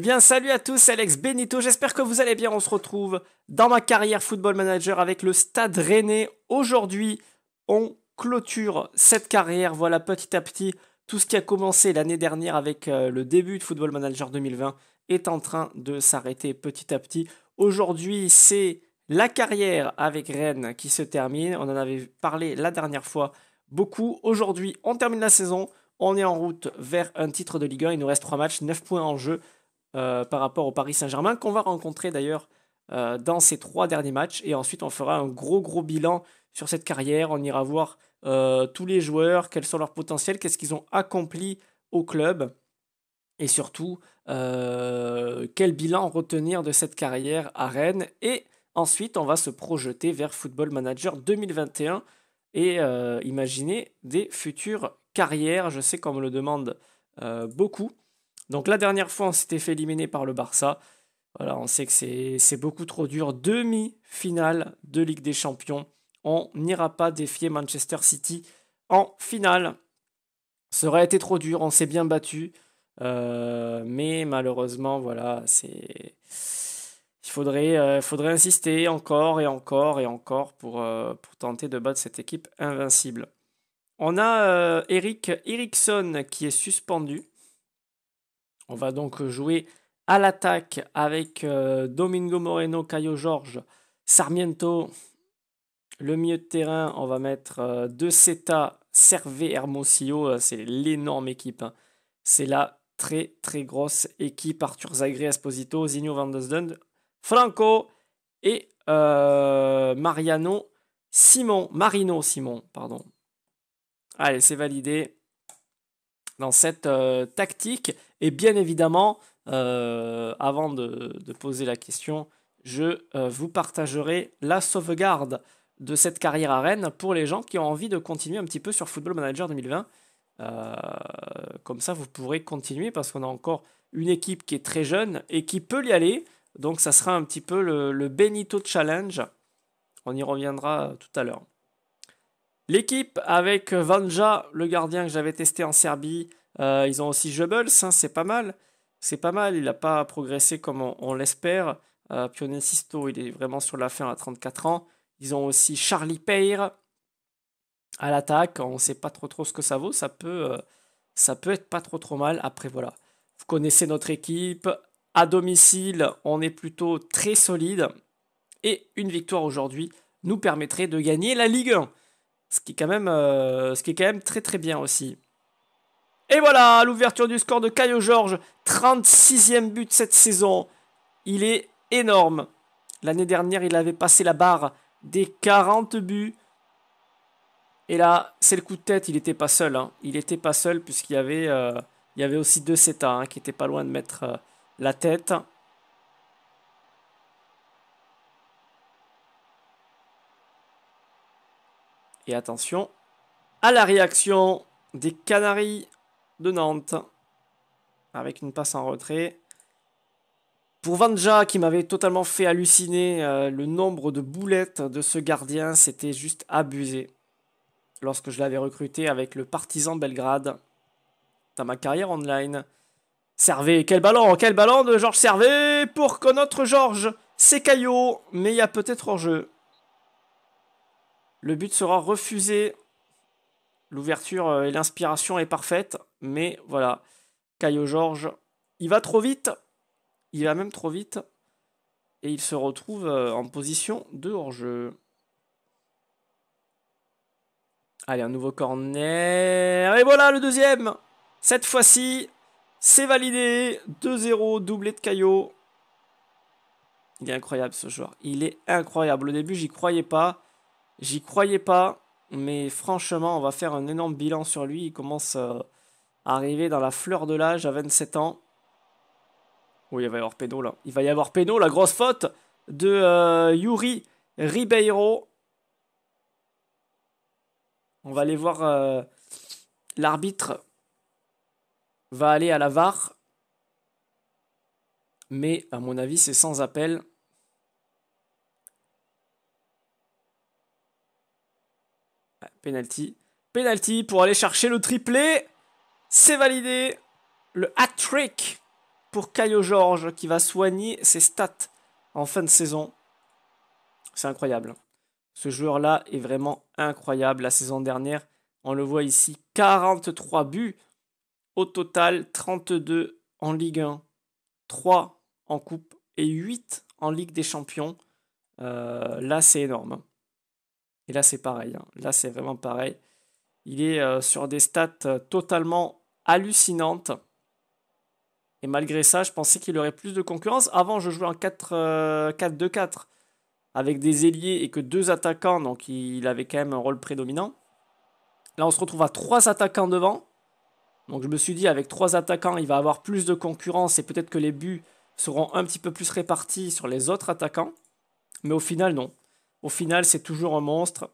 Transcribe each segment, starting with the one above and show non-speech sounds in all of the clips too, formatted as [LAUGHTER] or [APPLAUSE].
Eh bien, salut à tous, Alex Benito. J'espère que vous allez bien. On se retrouve dans ma carrière football manager avec le Stade Rennais. Aujourd'hui, on clôture cette carrière. Voilà petit à petit tout ce qui a commencé l'année dernière avec euh, le début de Football Manager 2020 est en train de s'arrêter petit à petit. Aujourd'hui, c'est la carrière avec Rennes qui se termine. On en avait parlé la dernière fois beaucoup. Aujourd'hui, on termine la saison. On est en route vers un titre de Ligue 1. Il nous reste trois matchs, 9 points en jeu. Euh, par rapport au Paris Saint-Germain, qu'on va rencontrer d'ailleurs euh, dans ces trois derniers matchs. Et ensuite, on fera un gros, gros bilan sur cette carrière. On ira voir euh, tous les joueurs, quels sont leurs potentiels, qu'est-ce qu'ils ont accompli au club. Et surtout, quel bilan retenir de cette carrière à Rennes. Et ensuite, on va se projeter vers Football Manager 2021 et imaginer des futures carrières. Je sais qu'on me le demande beaucoup. Donc la dernière fois, on s'était fait éliminer par le Barça. Voilà, on sait que c'est beaucoup trop dur. Demi-finale de Ligue des Champions. On n'ira pas défier Manchester City en finale. Ça aurait été trop dur, on s'est bien battu. Euh, mais malheureusement, voilà, c'est. Il faudrait, euh, faudrait insister encore et encore et encore pour, euh, pour tenter de battre cette équipe invincible. On a Eric Ericsson qui est suspendu on va donc jouer à l'attaque avec euh, Domingo Moreno, Caio Jorge, Sarmiento. Le milieu de terrain, on va mettre euh, De Seta, Servé, Hermosillo. Euh, c'est l'énorme équipe. Hein. C'est la très très grosse équipe. Arthur Zagré, Esposito, Zinho Van Dusden, Franco et Mariano Simon. Marino Simon, pardon. Allez, c'est validé dans cette euh, tactique. Et bien évidemment, euh, avant de, poser la question, je euh, vous partagerai la sauvegarde de cette carrière à Rennes pour les gens qui ont envie de continuer un petit peu sur Football Manager 2020. comme ça, vous pourrez continuer parce qu'on a encore une équipe qui est très jeune et qui peut y aller. Donc, ça sera un petit peu le Benito Challenge. On y reviendra tout à l'heure. L'équipe avec Vanja, le gardien que j'avais testé en Serbie, euh, ils ont aussi Jebels, hein, c'est pas mal. C'est pas mal, il n'a pas progressé comme on, l'espère. Euh, Sisto, il est vraiment sur la fin à 34 ans. Ils ont aussi Charlie Peyre à l'attaque. On ne sait pas trop trop ce que ça vaut. Ça peut, euh, ça peut être pas trop trop mal. Après, voilà. Vous connaissez notre équipe. À domicile, on est plutôt très solide. Et une victoire aujourd'hui nous permettrait de gagner la Ligue 1. Euh, ce qui est quand même, très très bien aussi. Et voilà, l'ouverture du score de Caio Georges, 36e but cette saison. Il est énorme. L'année dernière, il avait passé la barre des 40 buts. Et là, c'est le coup de tête, il n'était pas seul. Hein. Il n'était pas seul puisqu'il y, avait, euh, aussi deux CETA hein, qui n'étaient pas loin de mettre euh, la tête. Et attention à la réaction des Canaries de Nantes. Avec une passe en retrait. Pour Vanja, qui m'avait totalement fait halluciner euh, le nombre de boulettes de ce gardien, c'était juste abusé. Lorsque je l'avais recruté avec le Partisan Belgrade, dans ma carrière online. Servet, quel ballon, quel ballon de Georges Servet pour connaître notre Georges, c'est caillot, mais il y a peut-être hors-jeu. Le but sera refusé. L'ouverture euh, et l'inspiration est parfaite, mais voilà. Caillot Georges, il va trop vite. Il va même trop vite. Et il se retrouve euh, en position de hors-jeu. Allez, un nouveau corner. Et voilà le deuxième. Cette fois-ci, c'est validé. 2-0, doublé de Caillot. Il est incroyable ce joueur. Il est incroyable. Au début, j'y croyais pas. J'y croyais pas, mais franchement, on va faire un énorme bilan sur lui. Il commence euh, à arriver dans la fleur de l'âge à 27 ans. Oui, oh, il va y avoir péno là. Il va y avoir péno, la grosse faute de euh, Yuri Ribeiro. On va aller voir euh, l'arbitre va aller à la VAR. Mais à mon avis, c'est sans appel. Penalty. Penalty pour aller chercher le triplé. C'est validé. Le hat-trick pour Caio Georges qui va soigner ses stats en fin de saison. C'est incroyable. Ce joueur-là est vraiment incroyable. La saison dernière, on le voit ici, 43 buts. Au total, 32 en Ligue 1, 3 en Coupe et 8 en Ligue des Champions. Euh, là, c'est énorme. Et là, c'est pareil. Hein. Là, c'est vraiment pareil. Il est euh, sur des stats euh, totalement hallucinantes. Et malgré ça, je pensais qu'il aurait plus de concurrence. Avant, je jouais en 4-2-4 euh, avec des ailiers et que deux attaquants, donc il avait quand même un rôle prédominant. Là, on se retrouve à trois attaquants devant. Donc je me suis dit, avec trois attaquants, il va avoir plus de concurrence et peut-être que les buts seront un petit peu plus répartis sur les autres attaquants. Mais au final, non. Au final, c'est toujours un monstre.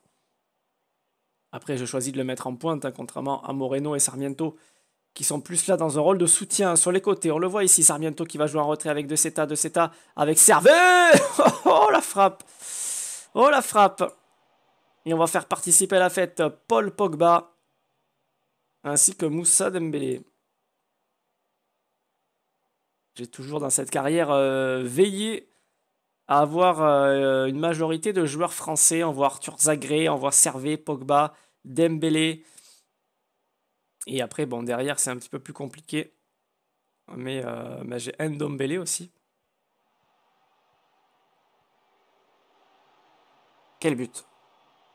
Après, je choisis de le mettre en pointe, hein, contrairement à Moreno et Sarmiento, qui sont plus là dans un rôle de soutien sur les côtés. On le voit ici, Sarmiento qui va jouer en retrait avec De Seta, De Seta avec Servet [LAUGHS] Oh la frappe Oh la frappe Et on va faire participer à la fête Paul Pogba, ainsi que Moussa Dembélé. J'ai toujours dans cette carrière euh, veillé à avoir euh, une majorité de joueurs français. en voir Arthur en voir voit Servet, Pogba, Dembélé. Et après, bon, derrière, c'est un petit peu plus compliqué. Mais, euh, j'ai Ndombélé aussi. Quel but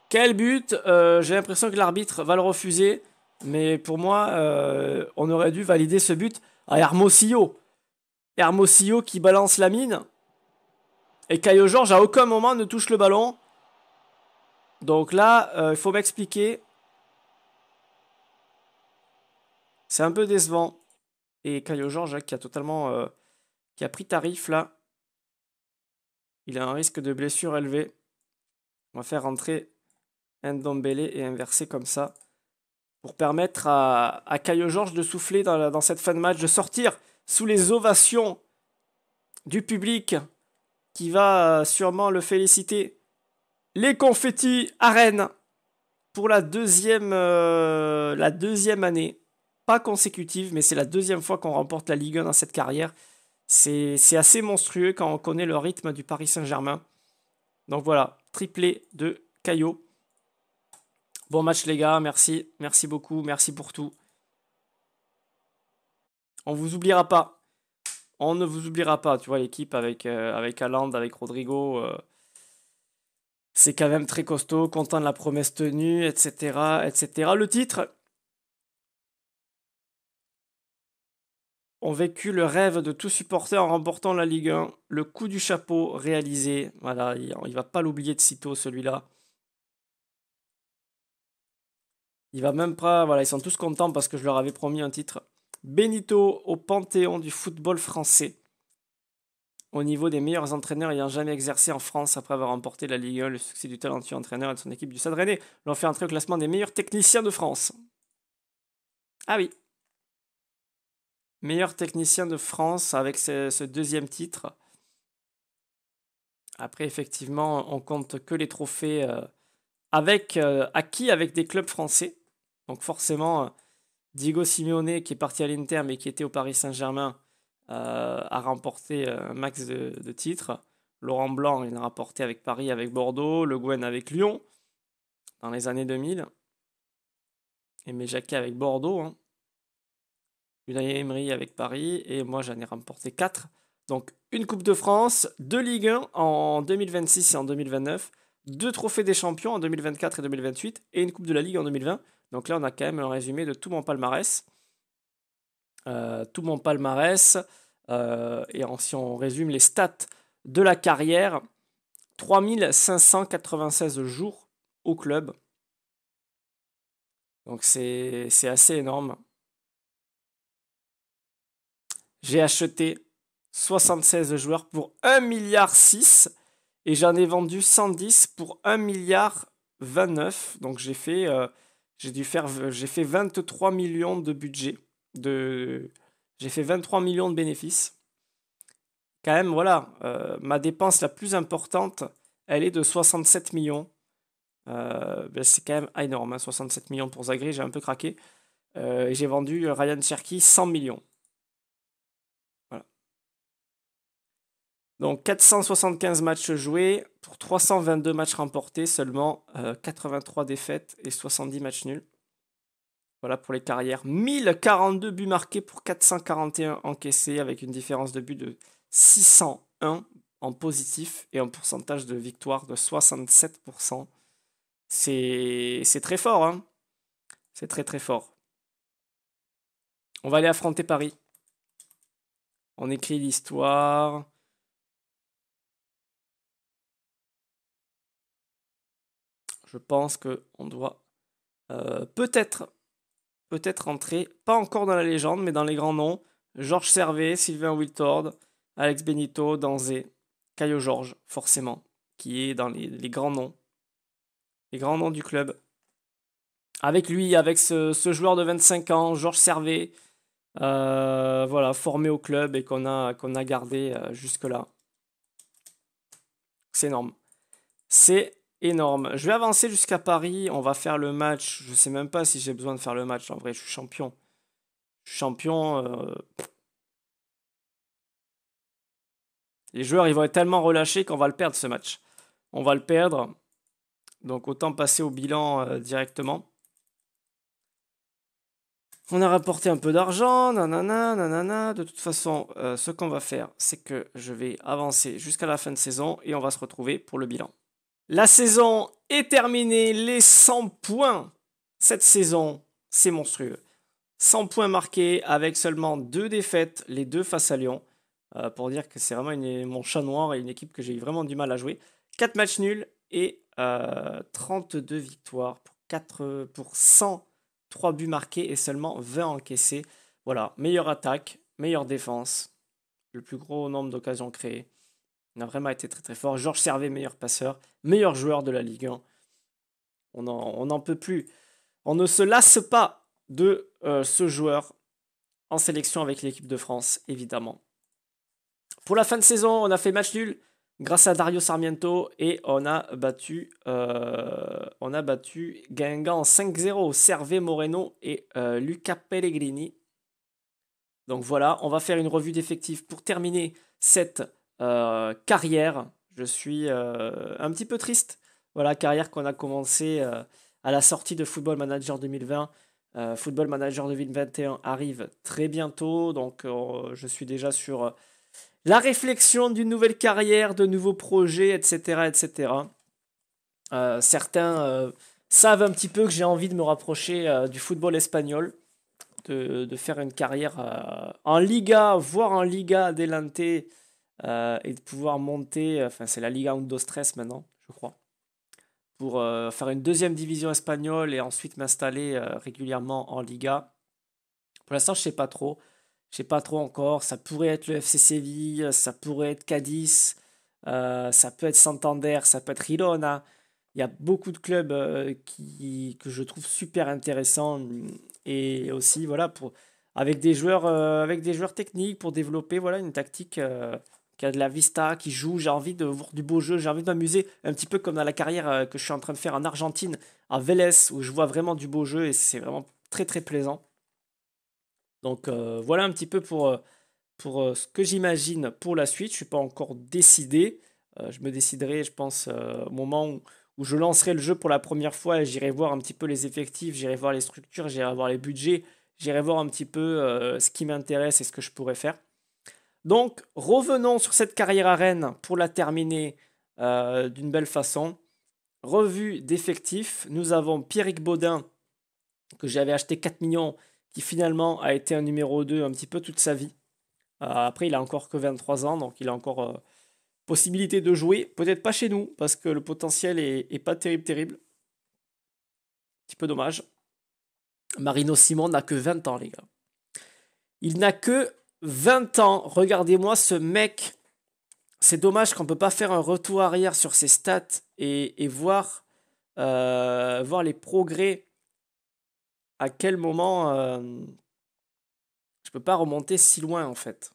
Quel but euh, J'ai l'impression que l'arbitre va le refuser. Mais pour moi, on aurait dû valider ce but à Hermosillo. Hermosillo qui balance la mine et Caillot Georges à aucun moment ne touche le ballon. Donc là, euh, il faut m'expliquer. C'est un peu décevant. Et Caillot Georges hein, qui a totalement... Euh, qui a pris tarif là. Il a un risque de blessure élevé. On va faire rentrer Ndombele et inverser comme ça. Pour permettre à, à Caillot Georges de souffler dans cette fin de match, de sortir sous les ovations du public qui va euh, sûrement le féliciter. Les confettis à Rennes pour la deuxième, euh, la deuxième année. Pas consécutive, mais c'est la deuxième fois qu'on remporte la Ligue 1 dans cette carrière. C'est assez monstrueux quand on connaît le rythme du Paris Saint-Germain. Donc voilà, triplé de Caillot. Bon match les gars, merci, merci beaucoup, merci pour tout. On vous oubliera pas on ne vous oubliera pas, tu vois, l'équipe avec, euh, avec avec Rodrigo, euh, c'est quand même très costaud, content de la promesse tenue, etc., etc. Le titre On vécu le rêve de tout supporter en remportant la Ligue 1, le coup du chapeau réalisé, voilà, il, ne va pas l'oublier de sitôt celui-là. Il va même pas, voilà, ils sont tous contents parce que je leur avais promis un titre. Benito au panthéon du football français. Au niveau des meilleurs entraîneurs ayant jamais exercé en France après avoir remporté la Ligue 1, le succès du talentueux entraîneur et de son équipe du Stade L'on fait entrer au classement des meilleurs techniciens de France. Ah oui. Meilleur technicien de France avec ce, deuxième titre. Après, effectivement, on compte que les trophées euh, euh, acquis avec des clubs français. Donc forcément, euh, Diego Simeone, qui est parti à l'Inter mais qui était au Paris Saint-Germain, euh, a remporté euh, un max de, titres. Laurent Blanc, il a remporté avec Paris, avec Bordeaux, Le Gouen, avec Lyon, dans les années 2000. et Jacquet avec Bordeaux, hein. Unai Emery avec Paris, et moi j'en ai remporté 4. Donc une Coupe de France, deux Ligue 1 en 2026 et en 2029, deux trophées des champions en 2024 et 2028 et une Coupe de la Ligue en 2020. Donc là, on a quand même un résumé de tout mon palmarès. Euh, tout mon palmarès. Euh, et si on résume les stats de la carrière, 3596 jours au club. Donc c'est assez énorme. J'ai acheté 76 joueurs pour 1 milliard 6. Et j'en ai vendu 110 pour 1 milliard 29. Donc j'ai fait, 23 euh, millions de budget. De, j'ai fait 23 millions de bénéfices. Quand même, voilà, euh, ma dépense la plus importante, elle est de 67 millions. Euh, ben, c'est quand même énorme, 67 hein, millions pour Zagré, j'ai un peu craqué. et j'ai vendu Ryan Cherky 100 millions. Donc 475 matchs joués pour 322 matchs remportés, seulement 83 euh, défaites et 70 matchs nuls. Voilà pour les carrières. 1042 buts marqués pour 441 encaissés avec une différence de buts de 601 en positif et un pourcentage de victoire de 67%. C'est très fort, hein C'est très très fort. On va aller affronter Paris. On écrit l'histoire. je pense qu'on doit euh, peut-être peut-être entrer, pas encore dans la légende, mais dans les grands noms, Georges Servet, Sylvain Wiltord, Alex Benito, Danzé, Caillot Georges, forcément, qui est dans les, grands noms. Les grands noms du club. Avec lui, avec ce, joueur de 25 ans, Georges Servet, euh, voilà, formé au club et qu'on a, a gardé euh, jusque-là. C'est énorme. C'est énorme. Je vais avancer jusqu'à Paris. On va faire le match. Je ne sais même pas si j'ai besoin de faire le match. En vrai, je suis champion. Je suis champion. Euh. Les joueurs, ils vont être tellement relâchés qu'on va le perdre ce match. On va le perdre. Donc autant passer au bilan euh, directement. On a rapporté un peu d'argent, nanana, nanana. De toute façon, euh, ce qu'on va faire, c'est que je vais avancer jusqu'à la fin de saison et on va se retrouver pour le bilan. La saison est terminée, les 100 points. Cette saison, c'est monstrueux. 100 points marqués avec seulement deux défaites, les deux face à Lyon. Euh, pour dire que c'est vraiment une, mon chat noir et une équipe que j'ai eu vraiment du mal à jouer. 4 matchs nuls et 32 euh, victoires pour, 4, pour 103 buts marqués et seulement 20 encaissés. Voilà, meilleure attaque, meilleure défense, le plus gros nombre d'occasions créées. Il a vraiment été très très fort. Georges Servet, meilleur passeur, meilleur joueur de la Ligue 1. On n'en peut plus. On ne se lasse pas de euh, ce joueur en sélection avec l'équipe de France, évidemment. Pour la fin de saison, on a fait match nul grâce à Dario Sarmiento et on a battu, euh, on a battu Guingamp 5-0, Servet Moreno et euh, Luca Pellegrini. Donc voilà, on va faire une revue d'effectifs pour terminer cette euh, carrière. Je suis euh, un petit peu triste. Voilà, carrière qu'on a commencé euh, à la sortie de Football Manager 2020. Football Manager 2021 arrive très bientôt, donc je suis déjà sur la réflexion d'une nouvelle carrière, de nouveaux projets, etc. etc. certains savent un petit peu que j'ai envie de me rapprocher du football espagnol. De, faire une carrière en Liga, voire en Liga Adelante euh, et de pouvoir monter, euh, enfin c'est la Liga Undo Stress maintenant, je crois, pour euh, faire une deuxième division espagnole et ensuite m'installer régulièrement en Liga. Pour l'instant, je sais pas trop. Je sais pas trop encore. Ça pourrait être le FC Séville, ça pourrait être Cadiz, ça peut être Santander, ça peut être Girona. Il y a beaucoup de clubs qui, que je trouve super intéressants et aussi voilà pour avec des joueurs avec des joueurs techniques pour développer voilà une tactique qui a de la vista, qui joue, j'ai envie de voir du beau jeu, j'ai envie de m'amuser, un petit peu comme dans la carrière euh, que je suis en train de faire en Argentine, à Vélez, où je vois vraiment du beau jeu et c'est vraiment très très plaisant. Donc euh, voilà un petit peu pour, euh, pour ce que j'imagine pour la suite. Je ne suis pas encore décidé. je me déciderai, je pense, au moment où, où, je lancerai le jeu pour la première fois et j'irai voir un petit peu les effectifs, j'irai voir les structures, j'irai voir les budgets, j'irai voir un petit peu ce qui m'intéresse et ce que je pourrais faire. Donc revenons sur cette carrière à Rennes pour la terminer euh, d'une belle façon. Revue d'effectifs, nous avons Pierrick Baudin que j'avais acheté 4 millions qui finalement a été un numéro 2 un petit peu toute sa vie. Euh, après il a encore que 23 ans donc il a encore euh, possibilité de jouer, peut-être pas chez nous parce que le potentiel est, pas terrible terrible. Un petit peu dommage. Marino Simon n'a que 20 ans les gars. Il n'a que 20 ans, regardez-moi ce mec. C'est dommage qu'on ne peut pas faire un retour arrière sur ses stats et, voir, euh, voir les progrès. À quel moment Je euh, je peux pas remonter si loin en fait.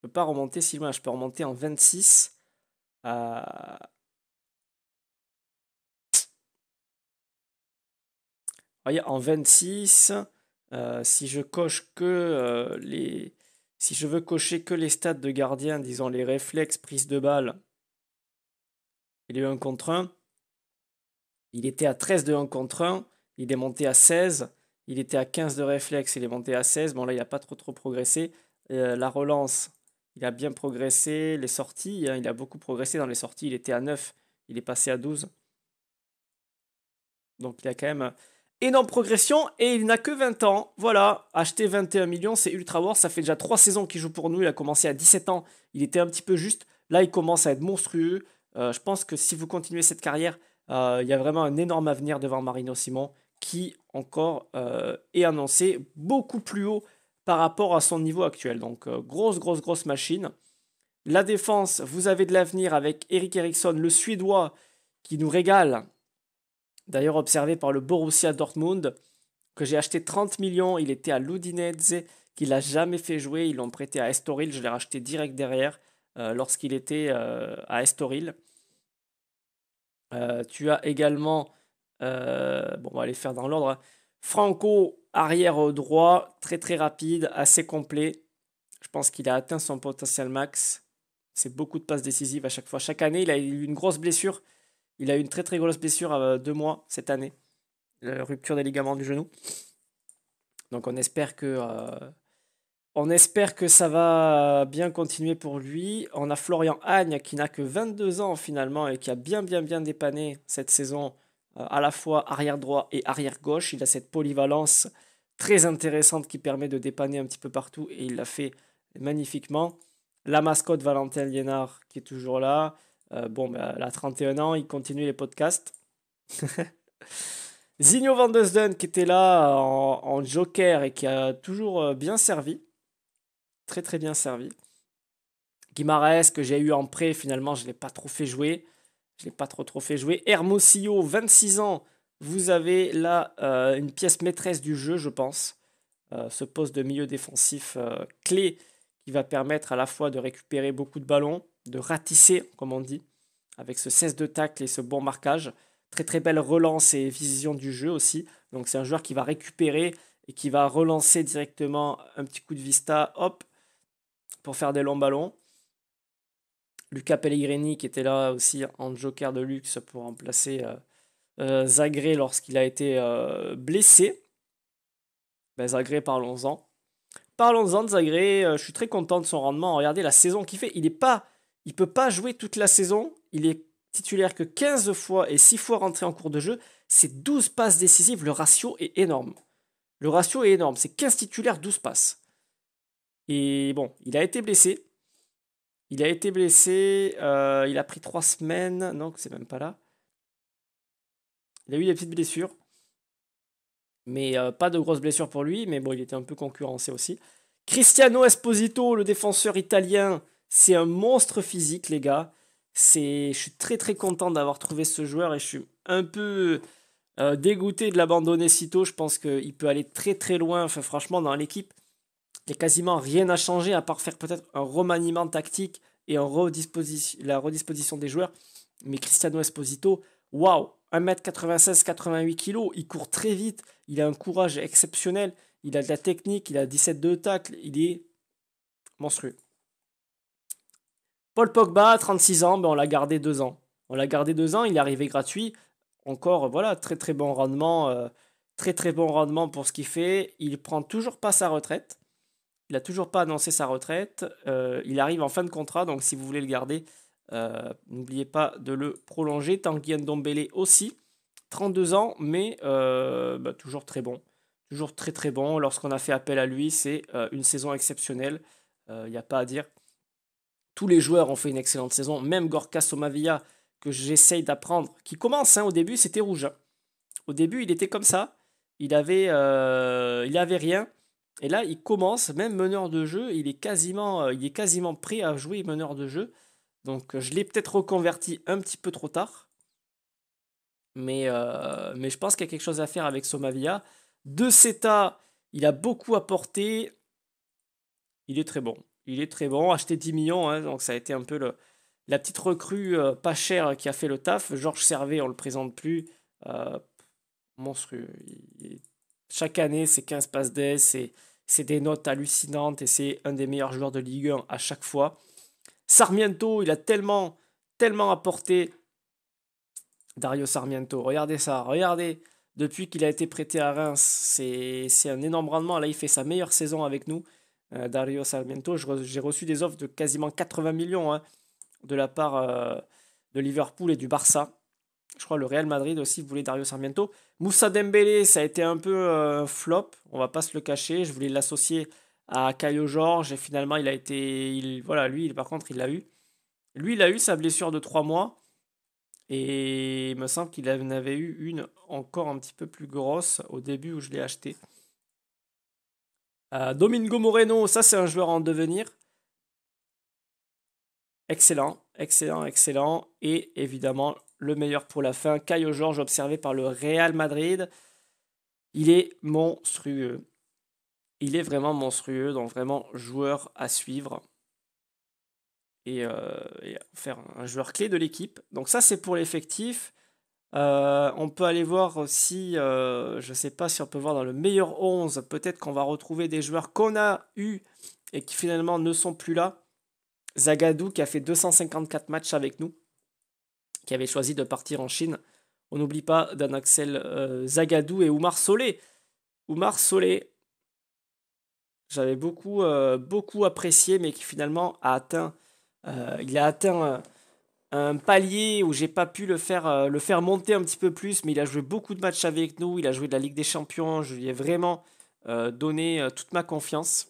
Je ne peux pas remonter si loin. Je peux remonter en 26. Euh, voyez, en 26, si je coche que les, si je veux cocher que les stats de gardien, disons les réflexes, prise de balle, il est 1 contre 1. Il était à 13 de 1 contre 1, il est monté à 16, il était à 15 de réflexe, il est monté à 16. Bon là, il n'a pas trop trop progressé. Euh, la relance, il a bien progressé. Les sorties, hein. il a beaucoup progressé dans les sorties, il était à 9, il est passé à 12. Donc il y a quand même énorme progression et il n'a que 20 ans. Voilà, acheter 21 millions, c'est ultra war. Ça fait déjà 3 saisons qu'il joue pour nous. Il a commencé à 17 ans, il était un petit peu juste. Là, il commence à être monstrueux. Euh, je pense que si vous continuez cette carrière, euh, il y a vraiment un énorme avenir devant Marino Simon qui encore euh, est annoncé beaucoup plus haut par rapport à son niveau actuel. Donc grosse, grosse, grosse machine. La défense, vous avez de l'avenir avec Eric Eriksson, le Suédois, qui nous régale D'ailleurs observé par le Borussia Dortmund, que j'ai acheté 30 millions, il était à l'Udinese, qu'il n'a jamais fait jouer, ils l'ont prêté à Estoril, je l'ai racheté direct derrière euh, lorsqu'il était euh, à Estoril. Euh, tu as également, bon on va aller faire dans l'ordre, hein. Franco arrière droit, très très rapide, assez complet. Je pense qu'il a atteint son potentiel max. C'est beaucoup de passes décisives à chaque fois. Chaque année, il a eu une grosse blessure il a eu une très très grosse blessure à euh, deux mois cette année, la euh, rupture des ligaments du genou. Donc on espère que euh, on espère que ça va bien continuer pour lui. On a Florian Agne qui n'a que 22 ans finalement et qui a bien bien bien dépanné cette saison à la fois arrière droit et arrière gauche. Il a cette polyvalence très intéressante qui permet de dépanner un petit peu partout et il l'a fait magnifiquement. La mascotte Valentin Liénard qui est toujours là. Euh, bon, 31 ben, ans, il continue les podcasts. [LAUGHS] Zinho Van Dusden qui était là euh, en, joker et qui a toujours euh, bien servi. Très très bien servi. Guimarães que j'ai eu en prêt, finalement je ne l'ai pas trop fait jouer. Je ne l'ai pas trop trop fait jouer. Hermosillo, 26 ans. Vous avez là une pièce maîtresse du jeu, je pense. ce poste de milieu défensif clé qui va permettre à la fois de récupérer beaucoup de ballons, de ratisser, comme on dit, avec ce cesse de tacle et ce bon marquage. Très très belle relance et vision du jeu aussi. Donc c'est un joueur qui va récupérer et qui va relancer directement un petit coup de vista, hop, pour faire des longs ballons. Luca Pellegrini qui était là aussi en joker de luxe pour remplacer euh, euh, Zagré lorsqu'il a été euh, blessé. Ben, Zagré, parlons-en. Parlons-en de Zagré, je suis très content de son rendement. Regardez la saison qu'il fait, il n'est pas il ne peut pas jouer toute la saison. Il est titulaire que 15 fois et 6 fois rentré en cours de jeu. C'est 12 passes décisives. Le ratio est énorme. Le ratio est énorme. C'est 15 titulaires, 12 passes. Et bon, il a été blessé. Il a été blessé. Euh, il a pris 3 semaines. Non, c'est même pas là. Il a eu des petites blessures. Mais euh, pas de grosses blessures pour lui. Mais bon, il était un peu concurrencé aussi. Cristiano Esposito, le défenseur italien, c'est un monstre physique, les gars. C'est, je suis très très content d'avoir trouvé ce joueur et je suis un peu euh, dégoûté de l'abandonner si tôt. Je pense qu'il peut aller très très loin. franchement, dans l'équipe, il n'y a quasiment rien à changer à part faire peut-être un remaniement tactique et la redisposition des joueurs. Mais Cristiano Esposito, waouh, 1m96, 88 kg, il court très vite, il a un courage exceptionnel, il a de la technique, il a 17 de tacle, il est monstrueux. Paul Pogba, 36 ans, ben, on l'a gardé deux ans. On l'a gardé deux ans, il est arrivé gratuit. Encore, voilà, très très bon rendement, euh, très très bon rendement pour ce qu'il fait. Il prend toujours pas sa retraite. Il n'a toujours pas annoncé sa retraite. Euh, il arrive en fin de contrat, donc si vous voulez le garder, euh, n'oubliez pas de le prolonger. Tanguy Ndombele aussi, 32 ans, mais ben, toujours très bon. Toujours très très bon. Lorsqu'on a fait appel à lui, c'est une saison exceptionnelle. Il n'y a pas à dire les joueurs ont fait une excellente saison, même Gorka Somavia, que j'essaye d'apprendre, qui commence hein. au début, c'était rouge. Hein. Au début, il était comme ça, il avait, euh, il avait rien. Et là, il commence, même meneur de jeu, il est quasiment, euh, il est quasiment prêt à jouer meneur de jeu. Donc, je l'ai peut-être reconverti un petit peu trop tard. Mais, euh, mais je pense qu'il y a quelque chose à faire avec Somavia. De Seta, il a beaucoup apporté. Il est très bon. Il est très bon, acheté 10 millions, hein, donc ça a été un peu le, la petite recrue euh, pas chère qui a fait le taf. Georges Servet, on le présente plus, euh, monstrueux. chaque année, c'est 15 passes des, c'est des notes hallucinantes et c'est un des meilleurs joueurs de Ligue 1 à chaque fois. Sarmiento, il a tellement, tellement apporté. Dario Sarmiento, regardez ça, regardez. Depuis qu'il a été prêté à Reims, c'est un énorme rendement. Là, il fait sa meilleure saison avec nous. Euh, dario Sarmiento. J'ai reçu des offres de quasiment 80 millions hein, de la part euh, de Liverpool et du Barça. Je crois le Real Madrid aussi voulait Dario Sarmiento. Moussa Dembélé, ça a été un peu euh, flop, on va pas se le cacher. Je voulais l'associer à Caio Georges et finalement il a été, voilà, lui par contre il l'a eu. Lui il a eu sa blessure de 3 mois et il me semble qu'il en avait eu une encore un petit peu plus grosse au début où je l'ai acheté. Euh, Domingo Moreno, ça c'est un joueur en devenir. Excellent, excellent, excellent. Et évidemment, le meilleur pour la fin, Caio Jorge observé par le Real Madrid. Il est monstrueux. Il est vraiment monstrueux, donc vraiment joueur à suivre. Et, euh, et faire un joueur clé de l'équipe. Donc ça, c'est pour l'effectif. Euh, on peut aller voir aussi, euh, je ne sais pas si on peut voir dans le meilleur 11, peut-être qu'on va retrouver des joueurs qu'on a eu et qui finalement ne sont plus là. Zagadou qui a fait 254 matchs avec nous, qui avait choisi de partir en Chine. On n'oublie pas d'un Axel euh, Zagadou et Oumar Solé. Oumar Solé, j'avais beaucoup, beaucoup apprécié, mais qui finalement a atteint, il a atteint un palier où j'ai pas pu le faire, euh, le faire monter un petit peu plus, mais il a joué beaucoup de matchs avec nous, il a joué de la Ligue des Champions, je lui ai vraiment euh, donné euh, toute ma confiance.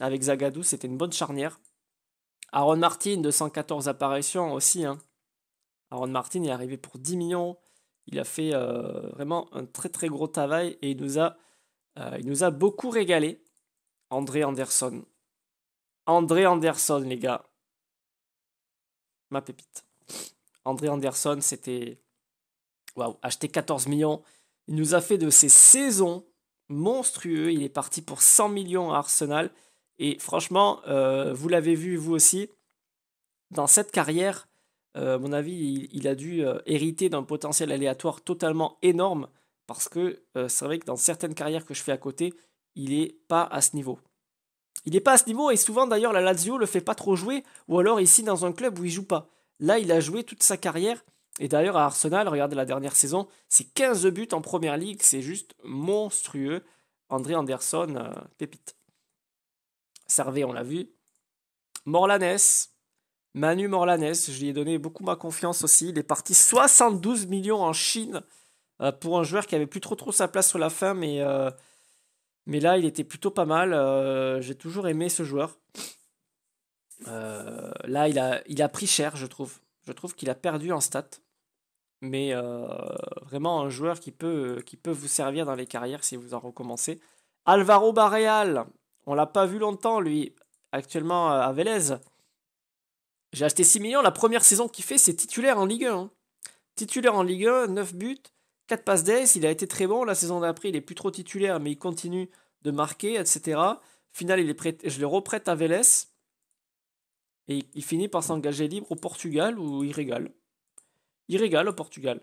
Avec Zagadou, c'était une bonne charnière. Aaron Martin, 214 apparitions aussi. Hein. Aaron Martin est arrivé pour 10 millions. Il a fait vraiment un très très gros travail et il nous a, il nous a beaucoup régalé. André Anderson. André Anderson, les gars ma pépite. André Anderson, c'était. Waouh, acheté 14 millions. Il nous a fait de ces saisons monstrueux. Il est parti pour 100 millions à Arsenal. Et franchement, euh, vous l'avez vu vous aussi, dans cette carrière, euh, à mon avis, il, a dû euh, hériter d'un potentiel aléatoire totalement énorme. Parce que c'est vrai que dans certaines carrières que je fais à côté, il n'est pas à ce niveau. Il n'est pas à ce niveau et souvent d'ailleurs la Lazio le fait pas trop jouer ou alors ici dans un club où il joue pas. Là, il a joué toute sa carrière et d'ailleurs à Arsenal, regardez la dernière saison, c'est 15 buts en première ligue, c'est juste monstrueux. André Anderson, euh, pépite. Servet, on l'a vu. Morlanès. Manu Morlanès, je lui ai donné beaucoup ma confiance aussi. Il est parti 72 millions en Chine euh, pour un joueur qui avait plus trop trop sa place sur la fin, mais euh, mais là, il était plutôt pas mal. Euh, j'ai toujours aimé ce joueur. Euh, là, il a, il a pris cher, je trouve. Je trouve qu'il a perdu en stats. Mais euh, vraiment un joueur qui peut, qui peut vous servir dans les carrières si vous en recommencez. Alvaro Barreal, on l'a pas vu longtemps, lui, actuellement à Vélez. J'ai acheté 6 millions. La première saison qu'il fait, c'est titulaire en Ligue 1. Hein. Titulaire en Ligue 1, 9 buts. 4 passes d'ess, il a été très bon. La saison d'après, il est plus trop titulaire, mais il continue de marquer, etc. Final, il est prêt, je le reprête à Vélez. Et il finit par s'engager libre au Portugal où il régale. Il régale au Portugal.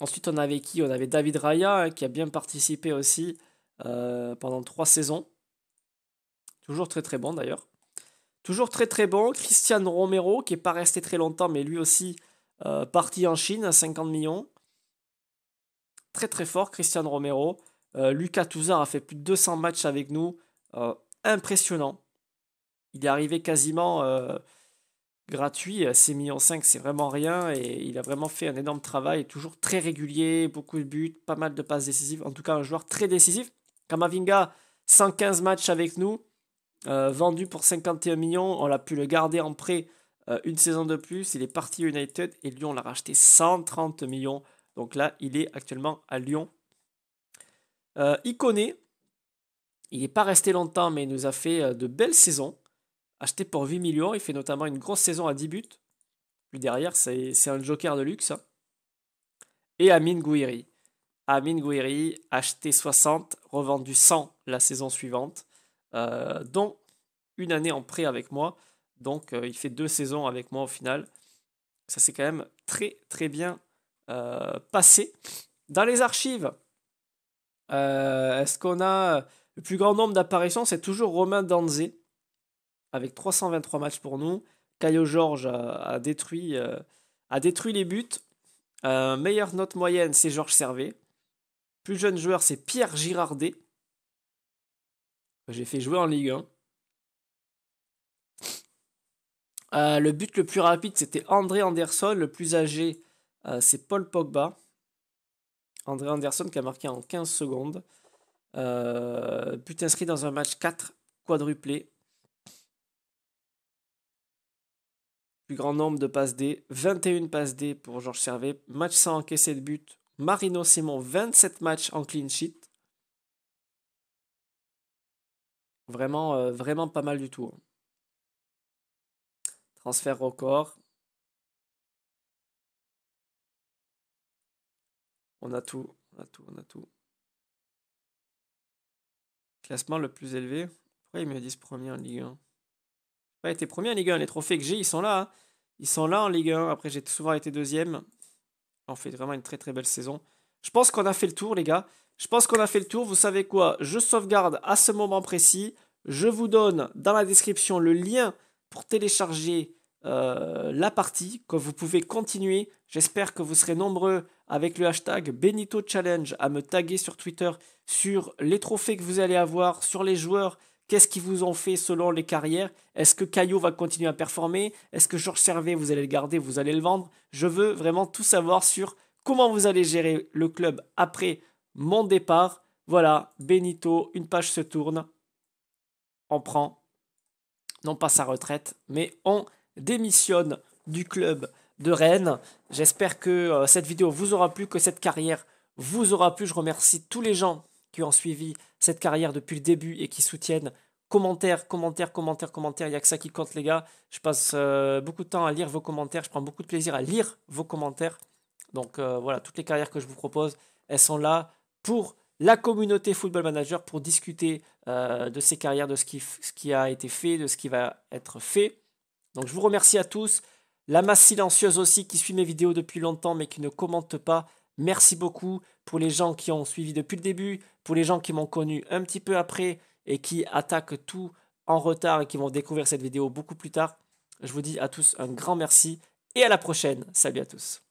Ensuite, on avait qui On avait David Raya hein, qui a bien participé aussi euh, pendant trois saisons. Toujours très très bon d'ailleurs. Toujours très très bon. Christian Romero qui n'est pas resté très longtemps mais lui aussi euh, parti en Chine à 50 millions très très fort, Christian Romero. Euh, Lucas Touzard a fait plus de 200 matchs avec nous. Euh, impressionnant. Il est arrivé quasiment euh, gratuit. 6,5 millions, c'est vraiment rien. Et il a vraiment fait un énorme travail. Toujours très régulier, beaucoup de buts, pas mal de passes décisives. En tout cas, un joueur très décisif. Kamavinga, 115 matchs avec nous. vendu pour 51 millions. On l'a pu le garder en prêt une saison de plus. Il est parti United et Lyon l'a racheté 130 millions. Donc là, il est actuellement à Lyon. Euh, connaît. il n'est pas resté longtemps, mais il nous a fait euh, de belles saisons. Acheté pour 8 millions, il fait notamment une grosse saison à 10 buts. Puis derrière, c'est un joker de luxe. Hein. Et Amine Gouiri. Amine Gouiri, acheté 60, revendu 100 la saison suivante, euh, dont une année en prêt avec moi. Donc euh, il fait deux saisons avec moi au final. Ça c'est quand même très très bien euh, passé. Dans les archives, euh, est-ce qu'on a euh, le plus grand nombre d'apparitions C'est toujours Romain Danzé, avec 323 matchs pour nous. Caio Georges a, détruit, a détruit les buts. meilleure note moyenne, c'est Georges Servet. Plus jeune joueur, c'est Pierre Girardet. J'ai fait jouer en Ligue 1. le but le plus rapide, c'était André Anderson. Le plus âgé, euh, c'est Paul Pogba, André Anderson qui a marqué en 15 secondes. Euh, but inscrit dans un match 4 quadruplé. Plus grand nombre de passes D, 21 passes D pour Georges Servet. Match sans encaisser de but. Marino Simon, 27 matchs en clean sheet. Vraiment, euh, vraiment pas mal du tout. Hein. Transfert record. On a tout, on a tout, on a tout. Classement le plus élevé. Pourquoi ils me disent premier en Ligue 1 J'ai pas été premier en Ligue 1. Les trophées que j'ai, ils sont là. Hein. ils sont là en Ligue 1. Après, j'ai souvent été deuxième. On fait vraiment une très très belle saison. Je pense qu'on a fait le tour, les gars. Je pense qu'on a fait le tour. Vous savez quoi Je sauvegarde à ce moment précis. Je vous donne dans la description le lien pour télécharger euh, la partie, que vous pouvez continuer. J'espère que vous serez nombreux avec le hashtag Benito Challenge à me taguer sur Twitter sur les trophées que vous allez avoir, sur les joueurs, qu'est-ce qu'ils vous ont fait selon les carrières. Est-ce que Caillot va continuer à performer Est-ce que Georges Servet, vous allez le garder, vous allez le vendre Je veux vraiment tout savoir sur comment vous allez gérer le club après mon départ. Voilà, Benito, une page se tourne. On prend, non pas sa retraite, mais on démissionne du club de Rennes. J'espère que euh, cette vidéo vous aura plu, que cette carrière vous aura plu. Je remercie tous les gens qui ont suivi cette carrière depuis le début et qui soutiennent. Commentaires, commentaires, commentaires, commentaires. Il n'y a que ça qui compte, les gars. Je passe euh, beaucoup de temps à lire vos commentaires. Je prends beaucoup de plaisir à lire vos commentaires. Donc euh, voilà, toutes les carrières que je vous propose, elles sont là pour la communauté Football Manager, pour discuter de ces carrières, de ce qui, ce qui a été fait, de ce qui va être fait. Donc je vous remercie à tous. La masse silencieuse aussi qui suit mes vidéos depuis longtemps mais qui ne commente pas. Merci beaucoup pour les gens qui ont suivi depuis le début, pour les gens qui m'ont connu un petit peu après et qui attaquent tout en retard et qui vont découvrir cette vidéo beaucoup plus tard. Je vous dis à tous un grand merci et à la prochaine. Salut à tous.